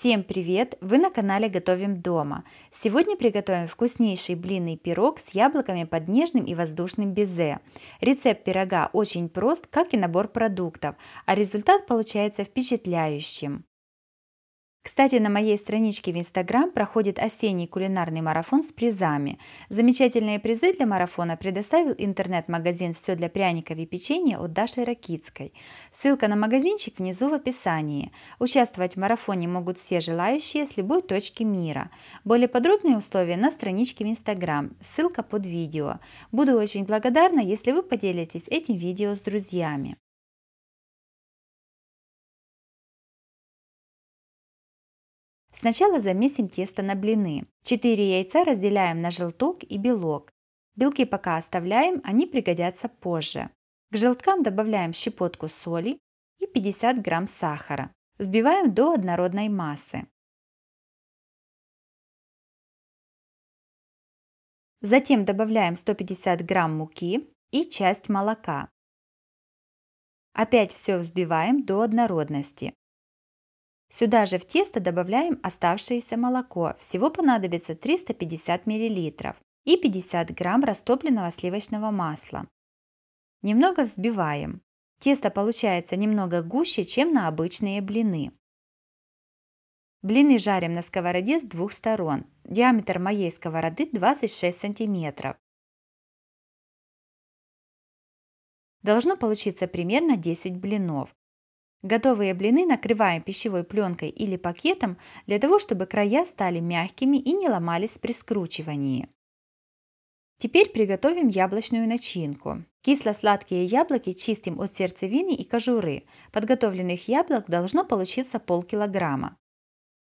Всем привет! Вы на канале Готовим дома. Сегодня приготовим вкуснейший блинный пирог с яблоками под нежным и воздушным безе. Рецепт пирога очень прост, как и набор продуктов, а результат получается впечатляющим. Кстати, на моей страничке в Инстаграм проходит осенний кулинарный марафон с призами. Замечательные призы для марафона предоставил интернет-магазин «Все для пряников и печенья» от Даши Ракицкой. Ссылка на магазинчик внизу в описании. Участвовать в марафоне могут все желающие с любой точки мира. Более подробные условия на страничке в Инстаграм. Ссылка под видео. Буду очень благодарна, если вы поделитесь этим видео с друзьями. Сначала замесим тесто на блины. 4 яйца разделяем на желток и белок. Белки пока оставляем, они пригодятся позже. К желткам добавляем щепотку соли и 50 грамм сахара. Взбиваем до однородной массы. Затем добавляем 150 грамм муки и часть молока. Опять все взбиваем до однородности. Сюда же в тесто добавляем оставшееся молоко, всего понадобится 350 мл и 50 грамм растопленного сливочного масла. Немного взбиваем. Тесто получается немного гуще, чем на обычные блины. Блины жарим на сковороде с двух сторон. Диаметр моей сковороды 26 см. Должно получиться примерно 10 блинов. Готовые блины накрываем пищевой пленкой или пакетом для того, чтобы края стали мягкими и не ломались при скручивании. Теперь приготовим яблочную начинку. Кисло-сладкие яблоки чистим от сердцевины и кожуры. Подготовленных яблок должно получиться полкилограмма.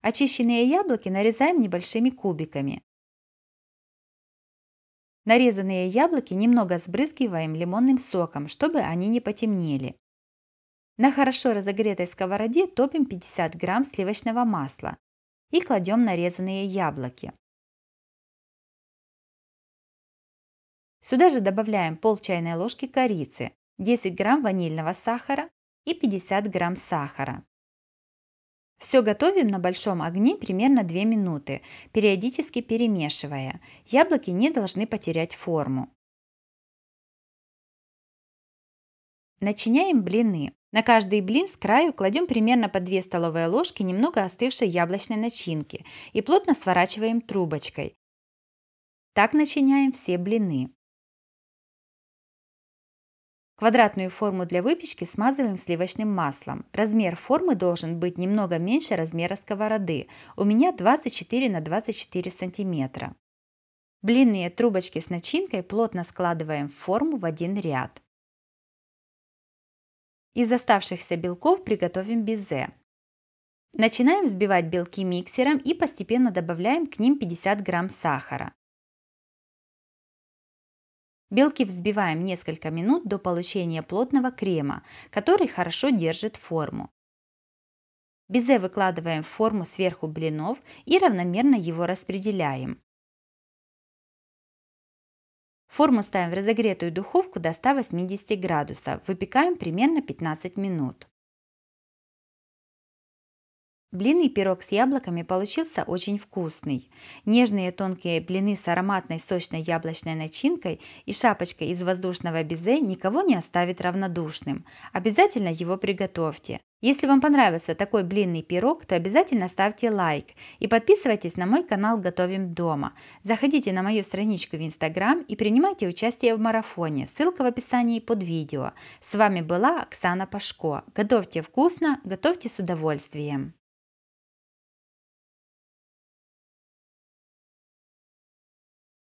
Очищенные яблоки нарезаем небольшими кубиками. Нарезанные яблоки немного сбрызгиваем лимонным соком, чтобы они не потемнели. На хорошо разогретой сковороде топим 50 грамм сливочного масла и кладем нарезанные яблоки. Сюда же добавляем пол чайной ложки корицы, 10 грамм ванильного сахара и 50 грамм сахара. Все готовим на большом огне примерно 2 минуты, периодически перемешивая. Яблоки не должны потерять форму. Начиняем блины. На каждый блин с краю кладем примерно по 2 столовые ложки немного остывшей яблочной начинки и плотно сворачиваем трубочкой. Так начиняем все блины. Квадратную форму для выпечки смазываем сливочным маслом. Размер формы должен быть немного меньше размера сковороды. У меня 24 на 24 сантиметра. Блинные трубочки с начинкой плотно складываем в форму в один ряд. Из оставшихся белков приготовим безе. Начинаем взбивать белки миксером и постепенно добавляем к ним 50 грамм сахара. Белки взбиваем несколько минут до получения плотного крема, который хорошо держит форму. Безе выкладываем в форму сверху блинов и равномерно его распределяем. Форму ставим в разогретую духовку до 180 градусов. Выпекаем примерно 15 минут. Блинный пирог с яблоками получился очень вкусный. Нежные тонкие блины с ароматной сочной яблочной начинкой и шапочкой из воздушного безе никого не оставит равнодушным. Обязательно его приготовьте. Если вам понравился такой блинный пирог, то обязательно ставьте лайк и подписывайтесь на мой канал «Готовим дома». Заходите на мою страничку в Instagram и принимайте участие в марафоне. Ссылка в описании под видео. С вами была Оксана Пашко. Готовьте вкусно, готовьте с удовольствием.